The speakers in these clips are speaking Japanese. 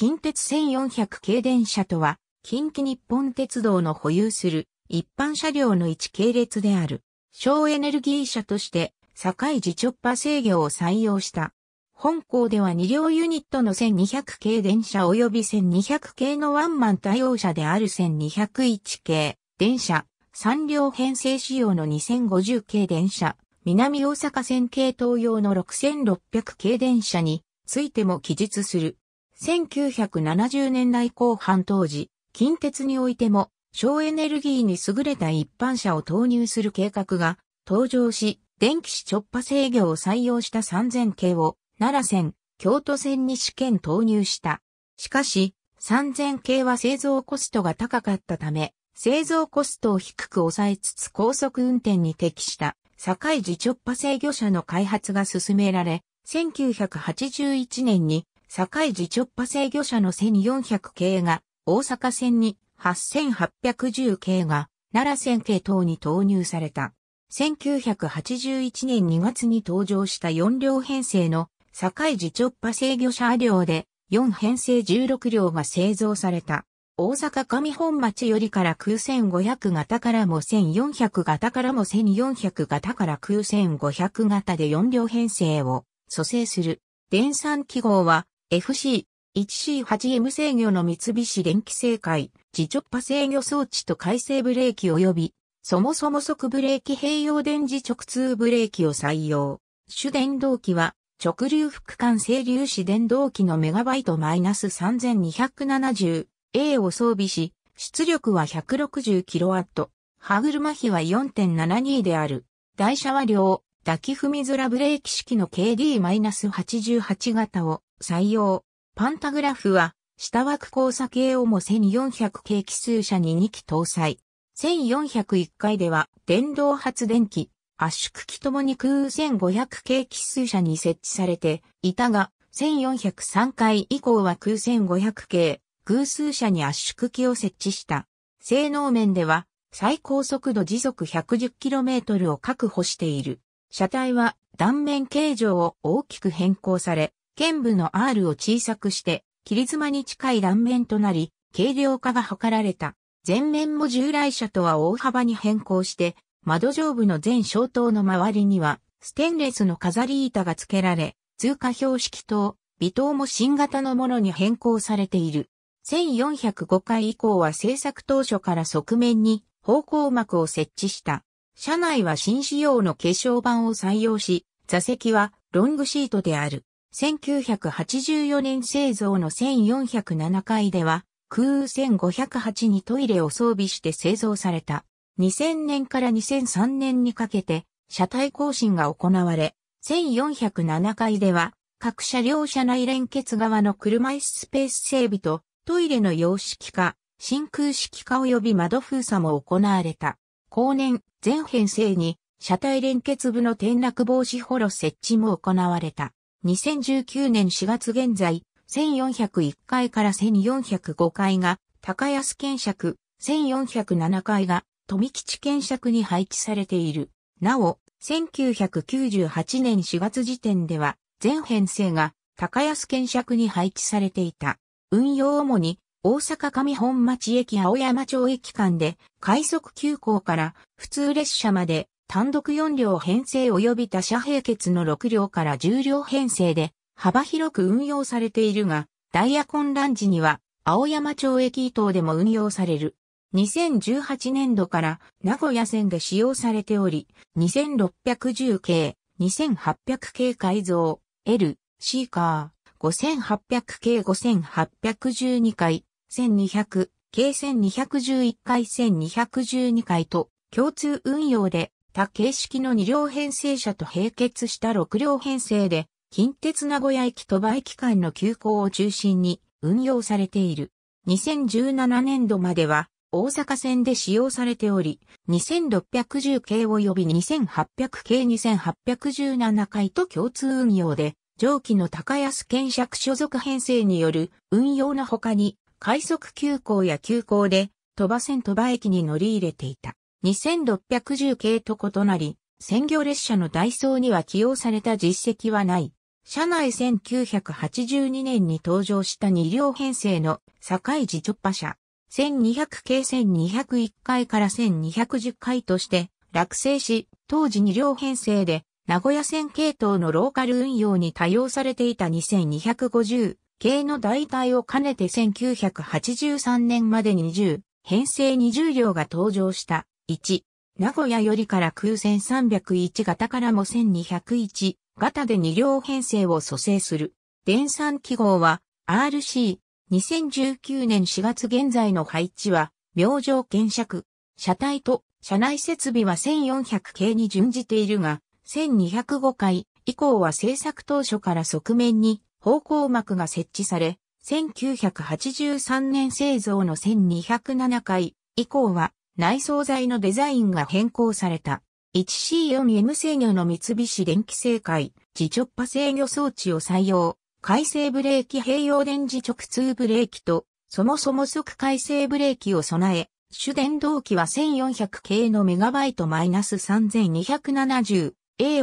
近鉄1400系電車とは、近畿日本鉄道の保有する一般車両の一系列である、省エネルギー車として、堺自直波制御を採用した。本校では2両ユニットの1200系電車及び1200系のワンマン対応車である1201系電車、3両編成仕様の2050系電車、南大阪線系統用の6600系電車についても記述する。1970年代後半当時、近鉄においても省エネルギーに優れた一般車を投入する計画が登場し、電気紙直波制御を採用した3000系を奈良線、京都線に試験投入した。しかし、3000系は製造コストが高かったため、製造コストを低く抑えつつ高速運転に適した堺寺直波制御車の開発が進められ、1981年に堺寺直派制御車の1400系が、大阪線に8810系が、奈良線系等に投入された。1981年2月に登場した4両編成の堺寺直派制御車両で4編成16両が製造された。大阪上本町よりから空1500型からも1400型からも1400型から空1500型で4両編成を蘇生する。電算記号は FC1C8M 制御の三菱電機製解、自直波制御装置と回生ブレーキ及び、そもそも即ブレーキ併用電磁直通ブレーキを採用。主電動機は、直流副間整粒子電動機のメガバイトマイナス 3270A を装備し、出力は 160kW。歯車比は4.72である。台車は両、抱き踏みづらブレーキ式の KD-88 型を採用。パンタグラフは、下枠交差系をも1400系奇数車に2機搭載。1401回では、電動発電機、圧縮機ともに空1500系奇数車に設置されていたが、1403回以降は空1500系、偶数車に圧縮機を設置した。性能面では、最高速度時速 110km を確保している。車体は断面形状を大きく変更され、剣部の R を小さくして、切り妻に近い断面となり、軽量化が図られた。前面も従来車とは大幅に変更して、窓上部の全小灯の周りには、ステンレスの飾り板が付けられ、通過標識灯、微灯も新型のものに変更されている。1405回以降は製作当初から側面に方向幕を設置した。車内は新仕様の化粧板を採用し、座席はロングシートである。1984年製造の1407回では、空1508にトイレを装備して製造された。2000年から2003年にかけて、車体更新が行われ、1407回では、各車両車内連結側の車椅子スペース整備と、トイレの洋式化、真空式化及び窓封鎖も行われた。後年、全編成に、車体連結部の転落防止ホロ設置も行われた。2019年4月現在、1401階から1405階が高安検尺、1407階が富吉検尺に配置されている。なお、1998年4月時点では、全編成が高安検尺に配置されていた。運用主に大阪上本町駅青山町駅間で快速急行から普通列車まで単独4両編成及び他社並結の6両から10両編成で幅広く運用されているが、ダイヤ混乱時には青山町駅等でも運用される。2018年度から名古屋線で使用されており、2610系、2800系改造、L、C カー、5800系5812回、1200、系1211回1212回と共通運用で他形式の2両編成車と並結した6両編成で、近鉄名古屋駅と馬駅間の急行を中心に運用されている。2017年度までは大阪線で使用されており、2610系及び2800系2817回と共通運用で、上記の高安検釈所属編成による運用の他に、快速急行や急行で、鳥羽線鳥羽駅に乗り入れていた。2610系と異なり、専業列車のダイソーには起用された実績はない。車内1982年に登場した2両編成の堺地直馬車。1200系1201回から1210回として落成し、当時2両編成で名古屋線系統のローカル運用に多用されていた2250系の代替を兼ねて1983年まで20編成20両が登場した。1、名古屋よりから空前3 0 1型からも1201型で2両編成を蘇生する。電算記号は RC、2019年4月現在の配置は、明星検尺、車体と車内設備は1400系に準じているが、1205回以降は製作当初から側面に方向膜が設置され、1983年製造の1207回以降は内装材のデザインが変更された。1C4M 制御の三菱電機製解、自直波制御装置を採用。回生ブレーキ併用電磁直通ブレーキと、そもそも即回生ブレーキを備え、主電動機は1400系のメガバイトマイナス 3270A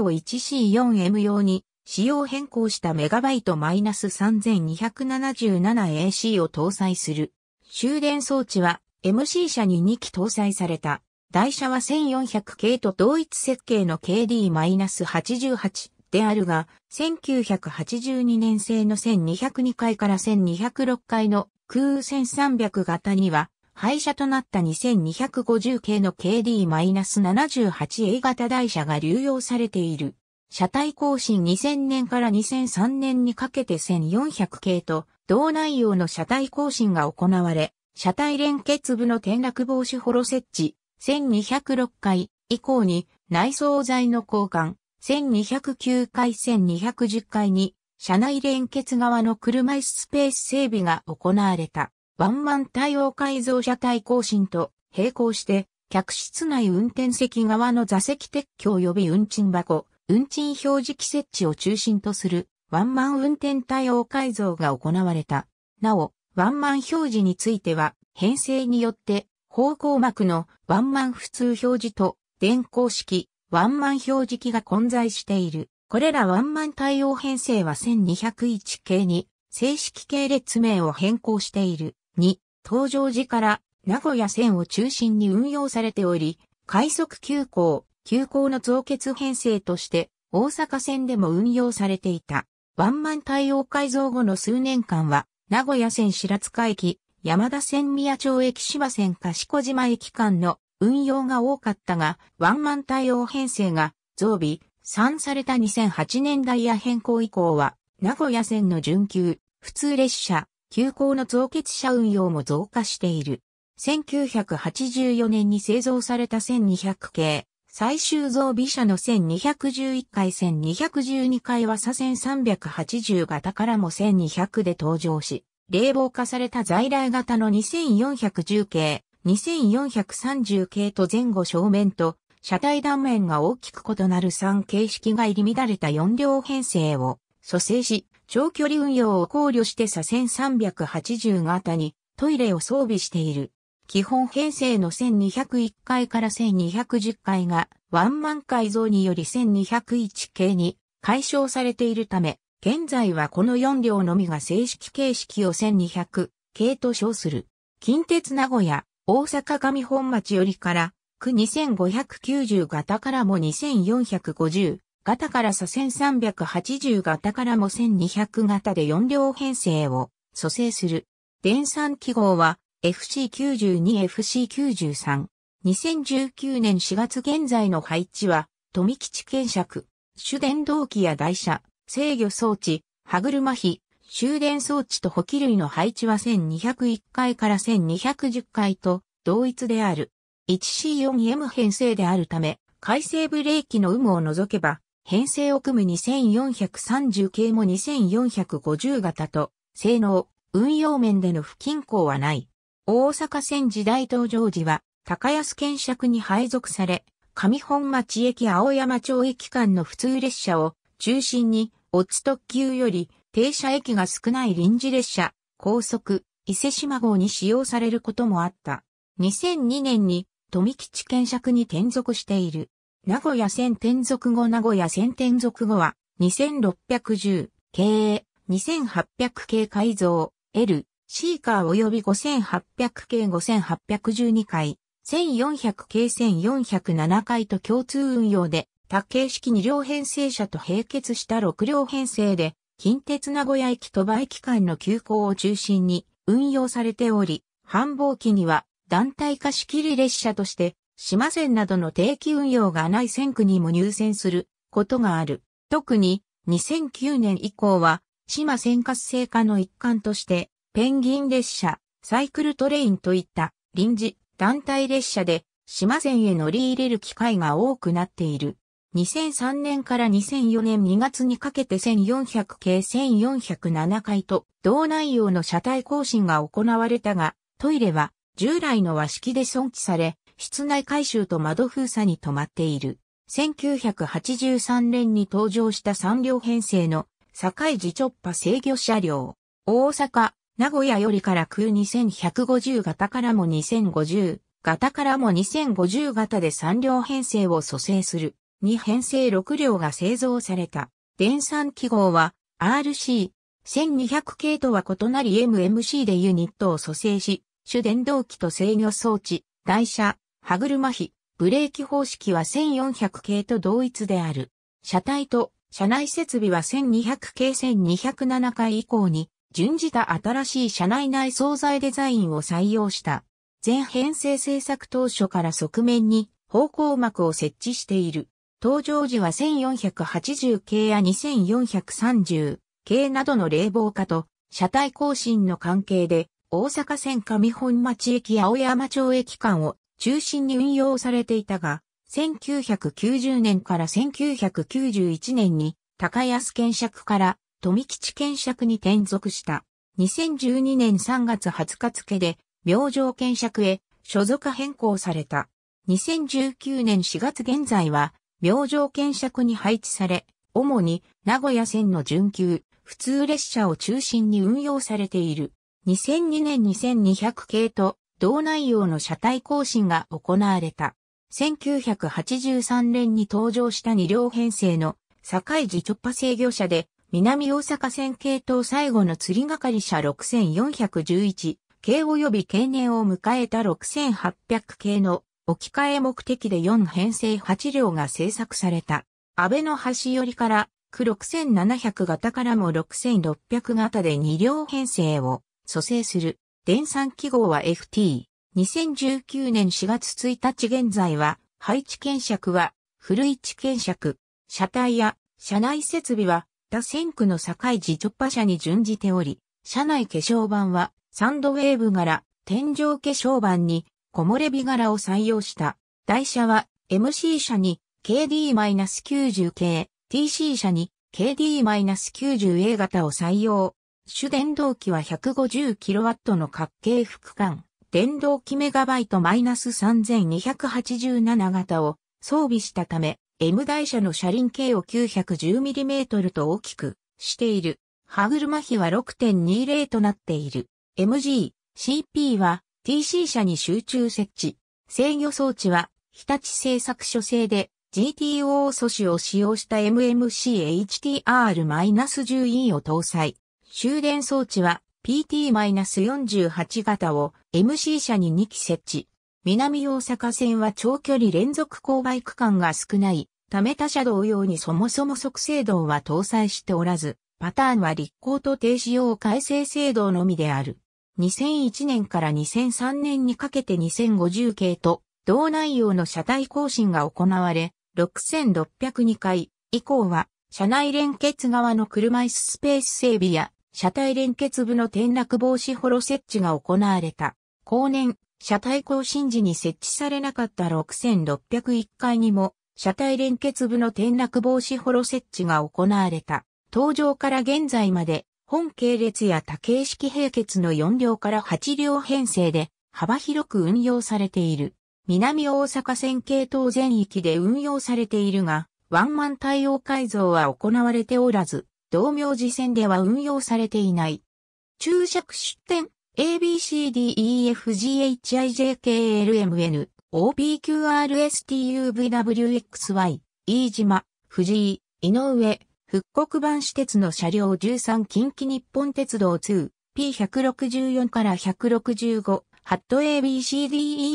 を 1C4M 用に仕様変更したメガバイトマイナス 3277AC を搭載する。終電装置は MC 車に2機搭載された。台車は1400系と同一設計の KD-88 であるが、1982年製の1202回から1206回の空1300型には、廃車となった2250系の KD-78A 型台車が流用されている。車体更新2000年から2003年にかけて1400系と同内容の車体更新が行われ、車体連結部の転落防止ホロ設置、1206回以降に内装材の交換、1209回1210回に車内連結側の車椅子スペース整備が行われた。ワンマン対応改造車体更新と並行して、客室内運転席側の座席撤去及び運賃箱、運賃表示器設置を中心とするワンマン運転対応改造が行われた。なお、ワンマン表示については、編成によって方向膜のワンマン普通表示と電光式ワンマン表示器が混在している。これらワンマン対応編成は1201系に正式系列名を変更している。2、登場時から名古屋線を中心に運用されており、快速急行、急行の増結編成として大阪線でも運用されていた。ワンマン対応改造後の数年間は名古屋線白塚駅、山田線宮町駅芝線賢島駅間の運用が多かったが、ワンマン対応編成が増備、散された2008年代や変更以降は、名古屋線の準急、普通列車、急行の増結車運用も増加している。1984年に製造された1200系、最終造美車の1211回1212回は左1380型からも1200で登場し、冷房化された在来型の2410系、2430系と前後正面と、車体断面が大きく異なる3形式が入り乱れた4両編成を蘇生し、長距離運用を考慮して左1380型にトイレを装備している。基本編成の1201回から1210回がワンマン改造により1201系に解消されているため、現在はこの4両のみが正式形式を1200系と称する。近鉄名古屋、大阪上本町よりから、区2590型からも2450型からさ1380型からも1200型で4両編成を蘇生する。電算記号は FC92FC93。2019年4月現在の配置は、富吉検尺、主電動機や台車、制御装置、歯車比、終電装置と補給類の配置は1201回から1210回と同一である。1C4M 編成であるため、回生ブレーキの有無を除けば、編成を組む2430系も2450型と、性能、運用面での不均衡はない。大阪線時代登場時は、高安検尺に配属され、上本町駅青山町駅間の普通列車を中心に、オッツ特急より停車駅が少ない臨時列車、高速、伊勢島号に使用されることもあった。2002年に富吉検尺に転属している。名古屋線転属後名古屋線転属後は2610営。2800系改造、L、シーカー及び5800系5812回、1400系1407回と共通運用で、多形式2両編成車と並結した6両編成で、近鉄名古屋駅と羽駅間の急行を中心に運用されており、繁忙期には団体化し切り列車として、島線などの定期運用がない線区にも入線することがある。特に2009年以降は、島線活性化の一環として、ペンギン列車、サイクルトレインといった臨時団体列車で島線へ乗り入れる機会が多くなっている。2003年から2004年2月にかけて1400系1407回と同内容の車体更新が行われたが、トイレは従来の和式で損置され、室内改修と窓封鎖に止まっている。1983年に登場した3両編成の堺自直波制御車両。大阪、名古屋よりから空2150型からも2050型からも2050型で3両編成を蘇生する2編成6両が製造された。電算記号は RC1200 系とは異なり MMC でユニットを蘇生し、主電動機と制御装置、台車、歯車比、ブレーキ方式は1400系と同一である。車体と車内設備は1200系1207回以降に準じた新しい社内内総材デザインを採用した。全編成制作当初から側面に方向幕を設置している。登場時は1480系や2430系などの冷房化と車体更新の関係で大阪線上本町駅青山町駅間を中心に運用されていたが、1990年から1991年に高安検釈から富吉検釈に転属した。2012年3月20日付で、明星検釈へ所属変更された。2019年4月現在は、明星検釈に配置され、主に名古屋線の準急、普通列車を中心に運用されている。2002年2200系と同内容の車体更新が行われた。1983年に登場した2両編成の境地直波制御車で南大阪線系統最後の釣り係車6411系及び経年を迎えた6800系の置き換え目的で4編成8両が製作された。安倍の橋寄りから区6700型からも6600型で2両編成を蘇生する。電算記号は FT。2019年4月1日現在は、配置検尺は、古市検尺。車体や車内設備は、多線区の境地直波車に準じており、車内化粧板はサンドウェーブ柄、天井化粧板に木漏れ日柄を採用した。台車は MC 車に KD-90 系、TC 車に KD-90A 型を採用。主電動機は 150kW の角形副管、電動機メガバイト -3287 型を装備したため、M 台車の車輪径を 910mm と大きくしている。歯車比は6.20となっている。MG、CP は TC 車に集中設置。制御装置は日立製作所製で GTO 素子を使用した MMCHTR-10E を搭載。終電装置は PT-48 型を MC 車に2機設置。南大阪線は長距離連続勾配区間が少ない、ため他車同様にそもそも速制動は搭載しておらず、パターンは立行と停止用改正制動のみである。2001年から2003年にかけて2050系と同内容の車体更新が行われ、6602回以降は車内連結側の車椅子スペース整備や車体連結部の転落防止ホロ設置が行われた。後年、車体更新時に設置されなかった6601階にも、車体連結部の転落防止ホロ設置が行われた。登場から現在まで、本系列や多形式並結の4両から8両編成で、幅広く運用されている。南大阪線系統全域で運用されているが、ワンマン対応改造は行われておらず、同名寺線では運用されていない。注釈出展。ABCDEFGHIJKLMN、OPQRSTUVWXY、飯島、藤井、井上、復刻版私鉄の車両13近畿日本鉄道 2P164 から165、ハット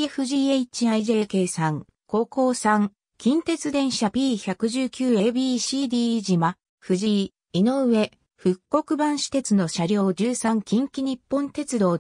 ABCDEFGHIJK3、高校3、近鉄電車 P119ABCD 島、藤井、井上、復刻版私鉄の車両13近畿日本鉄道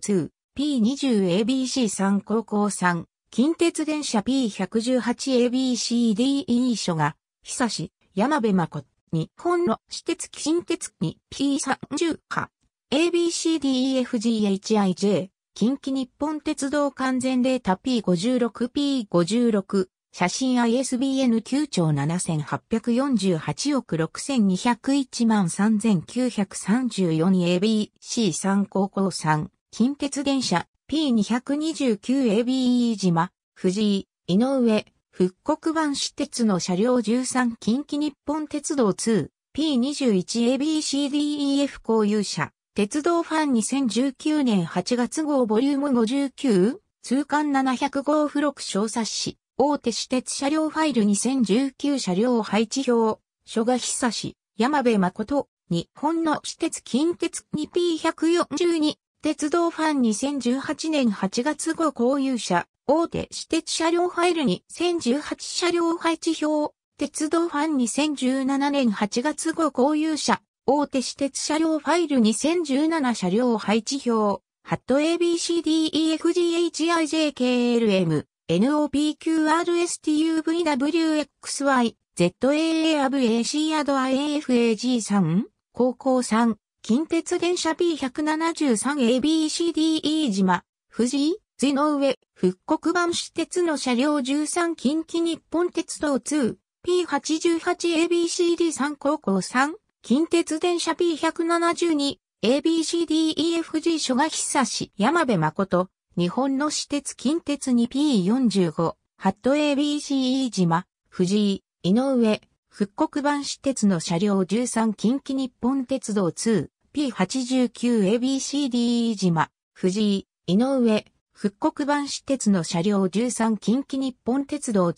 2P20ABC3 高校3近鉄電車 P118ABCDE 所が久し山部誠日本の私鉄新鉄に P30 か。ABCDEFGHIJ 近畿日本鉄道完全データ P56P56 写真 ISBN 9兆7848億6201万 3934ABC 3高校3、近鉄電車 P229ABE 島、藤井、井上、復刻版私鉄の車両13近畿日本鉄道 2P21ABCDEF 公有車、鉄道ファン2019年8月号ボリューム59、通貫700号付録小冊子。大手私鉄車両ファイル2019車両配置表、諸賀久志、山部誠、日本の私鉄近鉄 2P142、鉄道ファン2018年8月号購入者、大手私鉄車両ファイル2018車両配置表、鉄道ファン2017年8月号購入者、大手私鉄車両ファイル2017車両配置表、ハット ABCDEFGHIJKLM NOPQRSTUVWXYZAAVACADAFAG3 高校3近鉄電車 B173ABCDE 島藤井地の上復刻版私鉄の車両13近畿日本鉄道 2P88ABCD3 高校3近鉄電車 B172ABCDEFG 諸賀久し山部誠日本の私鉄近鉄に P45、ハット ABCE 島、藤井、井上、復刻版私鉄の車両13近畿日本鉄道 2P89ABCDE 島、藤井、井上、復刻版私鉄の車両13近畿日本鉄道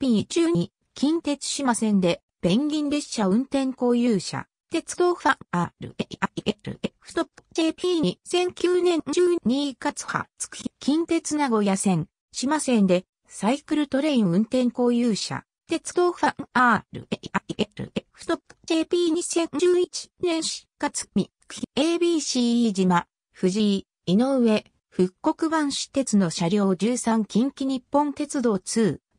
2P12 近鉄島線でペンギン列車運転公有車鉄道ファン RAILF トップ JP に2009年12月20日、近鉄名古屋線、島線でサイクルトレイン運転公有者、鉄道ファン RAILF トップ JP2011 年4月3日、ABCE 島、藤井、井上、復刻版私鉄の車両13近畿日本鉄道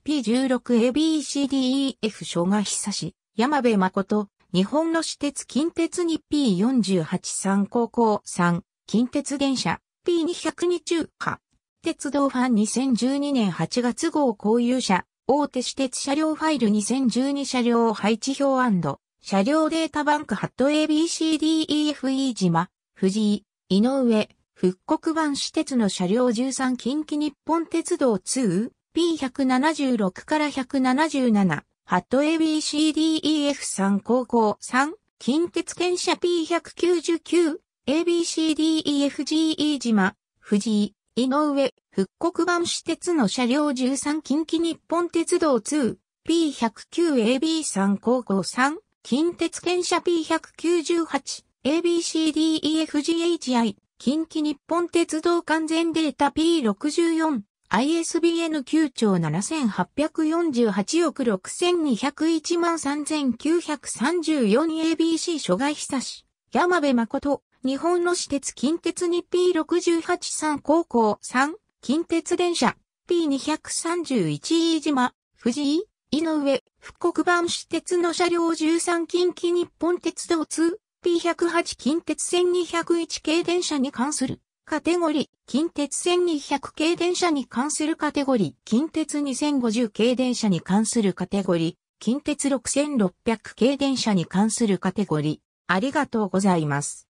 2P16ABCDEF 小賀久志、山部誠、日本の私鉄近鉄に P483 高校3、近鉄電車 P202 中華。鉄道ファン2012年8月号公有車、大手私鉄車両ファイル2012車両配置表車両データバンクハット ABCDEFE 島、藤井、井上、復刻版私鉄の車両13近畿日本鉄道 2P176 から177ハット ABCDEF3 高校3、近鉄剣車 P199、ABCDEFGE 島、藤井、井上、復刻版私鉄の車両13近畿日本鉄道2、P109AB3 高校3、近鉄剣車 P198、ABCDEFGHI、近畿日本鉄道完全データ P64、ISBN 9兆7848億6201万 3934ABC 諸外久し、山部誠、日本の私鉄近鉄に P683 高校3、近鉄電車、P231 飯島、藤井、井上、復刻版私鉄の車両13近畿日本鉄道2、P108 近鉄1201系電車に関するカテゴリー、近鉄線200系電車に関するカテゴリー、近鉄2050系電車に関するカテゴリー、近鉄6600系電車に関するカテゴリー、ありがとうございます。